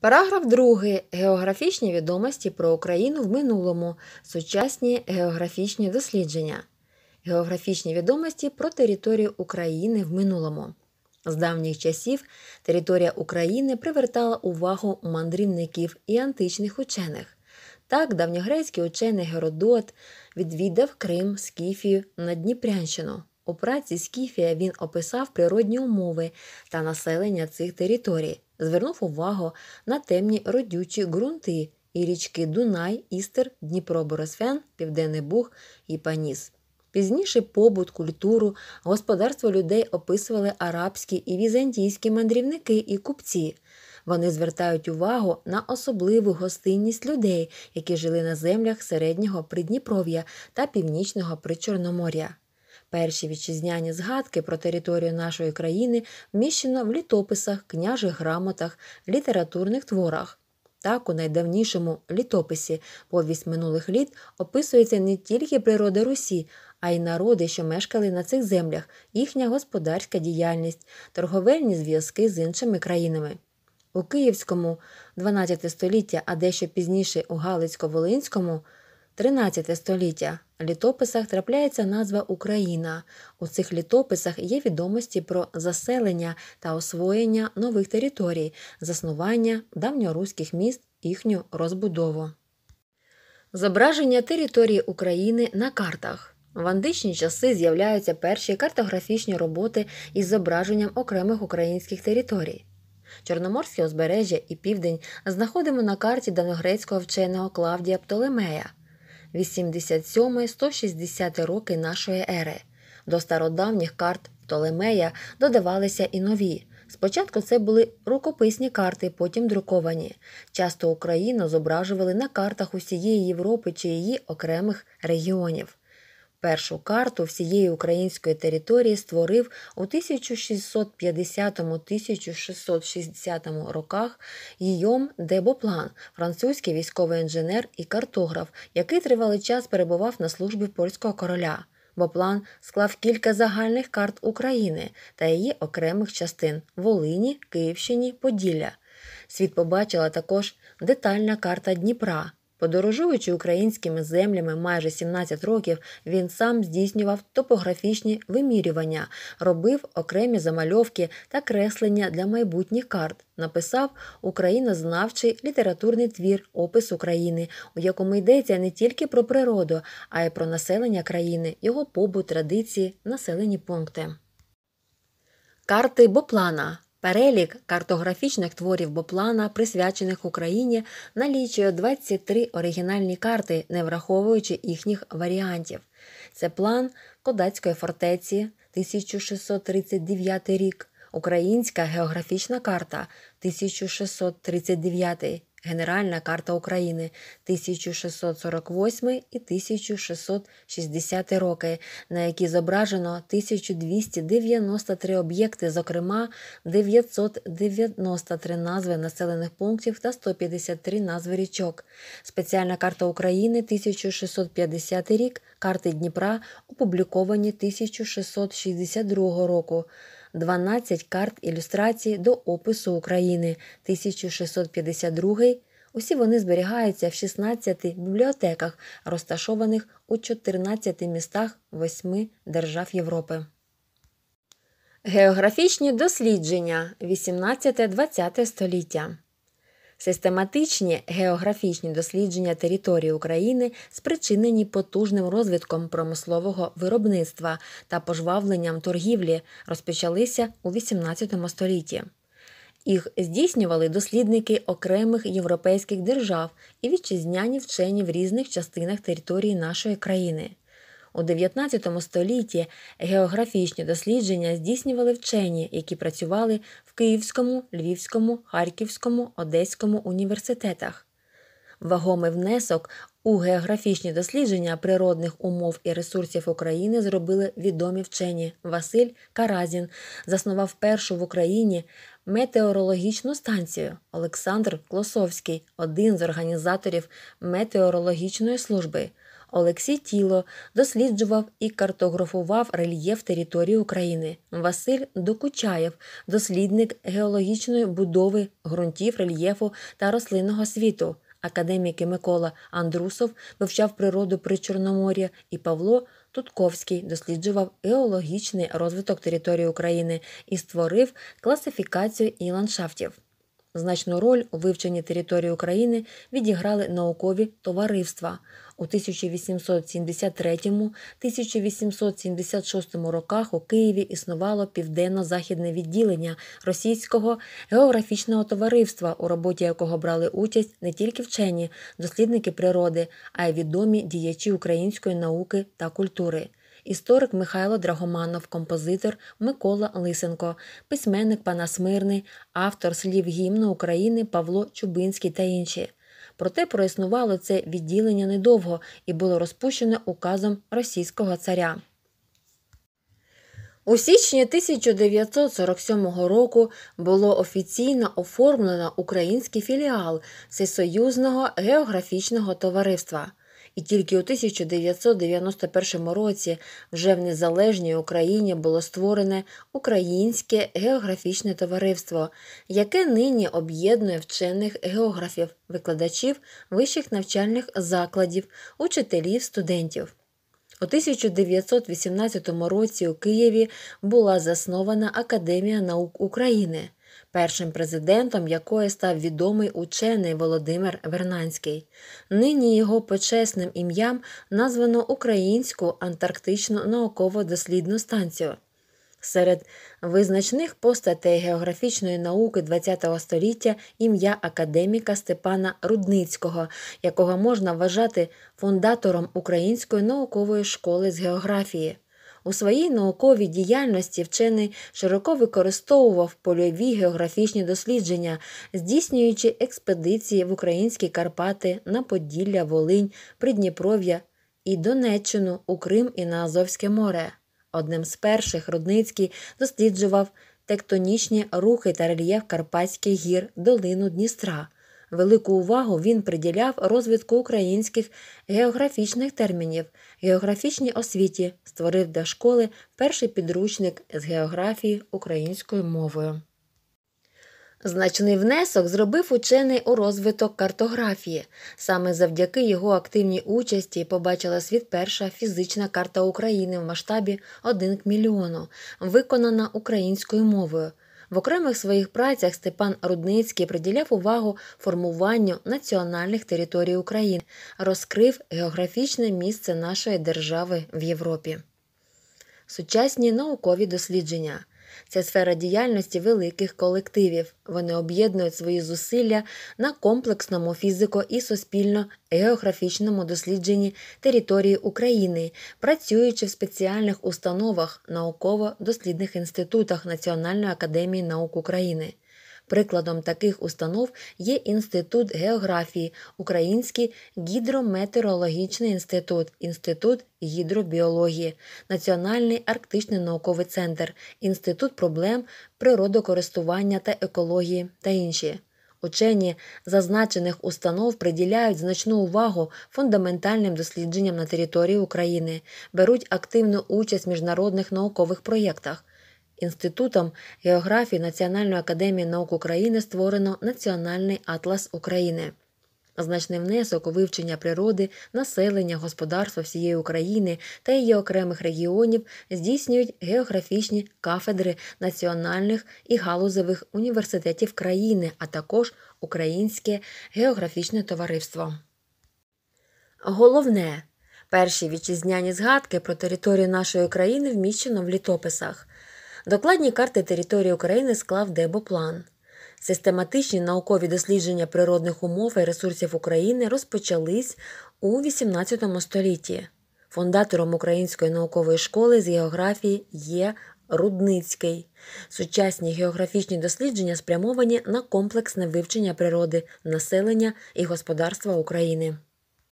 Параграф 2. Географічні відомості про Україну в минулому. Сучасні географічні дослідження. Географічні відомості про територію України в минулому. З давніх часів територія України привертала увагу мандрівників і античних учених. Так, давньогрецький учений Геродот відвідав Крим, Скіфію на Дніпрянщину. У праці Скіфія він описав природні умови та населення цих територій звернув увагу на темні родючі ґрунти і річки Дунай, Істер, Дніпро Борисфян, Південний Буг і Паніс. Пізніше побут, культуру, господарство людей описували арабські і візантійські мандрівники і купці. Вони звертають увагу на особливу гостинність людей, які жили на землях середнього Придніпров'я та північного Причорномор'я. Перші вітчизняні згадки про територію нашої країни вміщено в літописах, княжих грамотах, літературних творах. Так, у найдавнішому літописі повість минулих літ описується не тільки природа Русі, а й народи, що мешкали на цих землях, їхня господарська діяльність, торговельні зв'язки з іншими країнами. У Київському, 12 століття, а дещо пізніше у Галицько-Волинському. 13 століття в літописах трапляється назва Україна. У цих літописах є відомості про заселення та освоєння нових територій, заснування давньоруських міст, їхню розбудову. Зображення території України на картах. В античні часи з'являються перші картографічні роботи із зображенням окремих українських територій. Чорноморське узбережжя і південь знаходимо на карті даногрецького вченого Клавдія Птолемея. 87-160 роки нашої ери. До стародавніх карт Толемея додавалися і нові. Спочатку це були рукописні карти, потім друковані. Часто Україну зображували на картах усієї Європи чи її окремих регіонів. Першу карту всієї української території створив у 1650-1660 роках Гійом де Боплан, французький військовий інженер і картограф, який тривалий час перебував на службі польського короля. Боплан склав кілька загальних карт України та її окремих частин Волині, Київщині, Поділля. Світ побачила також детальна карта Дніпра. Подорожуючи українськими землями майже 17 років, він сам здійснював топографічні вимірювання, робив окремі замальовки та креслення для майбутніх карт. Написав українознавчий літературний твір Опис України, у якому йдеться не тільки про природу, а й про населення країни, його побут, традиції, населені пункти. Карти Боплана Перелік картографічних творів Боплана, присвячених Україні, налічує 23 оригінальні карти, не враховуючи їхніх варіантів. Це план Кодацької фортеці 1639 рік, Українська географічна карта 1639, Генеральна карта України 1648 і 1660 роки, на які зображено 1293 об'єкти, зокрема 993 назви населених пунктів та 153 назви річок. Спеціальна карта України 1650 рік, карти Дніпра опубліковані 1662 року. 12 карт ілюстрацій до опису України 1652. Усі вони зберігаються в 16 бібліотеках, розташованих у 14 містах 8 держав Європи. Географічні дослідження 18-20 століття Систематичні географічні дослідження території України спричинені потужним розвитком промислового виробництва та пожвавленням торгівлі розпочалися у XVIII столітті. Їх здійснювали дослідники окремих європейських держав і вітчизняні вчені в різних частинах території нашої країни. У 19 столітті географічні дослідження здійснювали вчені, які працювали в Київському, Львівському, Харківському, Одеському університетах. Вагомий внесок у географічні дослідження природних умов і ресурсів України зробили відомі вчені. Василь Каразін заснував першу в Україні метеорологічну станцію. Олександр Клосовський один з організаторів метеорологічної служби. Олексій Тіло досліджував і картографував рельєф території України. Василь Докучаєв, дослідник геологічної будови ґрунтів рельєфу та рослинного світу. Академіки Микола Андрусов вивчав природу при Чорномор'я і Павло Тутковський досліджував геологічний розвиток території України і створив класифікацію і ландшафтів. Значну роль у вивченні території України відіграли наукові товариства. У 1873-1876 роках у Києві існувало південно-західне відділення Російського географічного товариства, у роботі якого брали участь не тільки вчені, дослідники природи, а й відомі діячі української науки та культури історик Михайло Драгоманов, композитор Микола Лисенко, письменник пана Смирний, автор слів гімну України Павло Чубинський та інші. Проте проіснувало це відділення недовго і було розпущене указом російського царя. У січні 1947 року було офіційно оформлено український філіал Всесоюзного географічного товариства і тільки у 1991 році вже в незалежній Україні було створене Українське географічне товариство, яке нині об'єднує вчених географів, викладачів вищих навчальних закладів, учителів, студентів. У 1918 році у Києві була заснована Академія наук України першим президентом якої став відомий учений Володимир Вернанський. Нині його почесним ім'ям названо Українську антарктичну науково-дослідну станцію. Серед визначних постатей географічної науки ХХ століття ім'я академіка Степана Рудницького, якого можна вважати фундатором Української наукової школи з географії. У своїй науковій діяльності вчений широко використовував польові географічні дослідження, здійснюючи експедиції в українські Карпати на Поділля, Волинь, Придніпров'я і Донеччину у Крим і на Азовське море. Одним з перших Рудницький досліджував тектонічні рухи та рельєф Карпатських гір долину Дністра. Велику увагу він приділяв розвитку українських географічних термінів, географічній освіті, створив для школи перший підручник з географії українською мовою. Значний внесок зробив учений у розвиток картографії. Саме завдяки його активній участі побачила світ перша фізична карта України в масштабі 1 к мільйону, виконана українською мовою. В окремих своїх працях Степан Рудницький приділяв увагу формуванню національних територій України, розкрив географічне місце нашої держави в Європі. Сучасні наукові дослідження це сфера діяльності великих колективів. Вони об'єднують свої зусилля на комплексному фізико і суспільно географічному дослідженні території України, працюючи в спеціальних установах, науково-дослідних інститутах Національної академії наук України. Прикладом таких установ є Інститут географії, Український гідрометеорологічний інститут, інститут гідробіології, Національний арктичний науковий центр, інститут проблем природокористування та екології та інші. Учені зазначених установ приділяють значну увагу фундаментальним дослідженням на території України, беруть активну участь в міжнародних наукових проєктах. Інститутом географії Національної академії наук України створено Національний атлас України. Значний внесок у вивчення природи, населення, господарства всієї України та її окремих регіонів здійснюють географічні кафедри національних і галузевих університетів країни, а також Українське географічне товариство. Головне перші вітчизняні згадки про територію нашої країни вміщено в літописах. Докладні карти території України склав Дебоплан. Систематичні наукові дослідження природних умов і ресурсів України розпочались у 18 столітті. Фундатором Української наукової школи з географії є Рудницький. Сучасні географічні дослідження спрямовані на комплексне вивчення природи, населення і господарства України.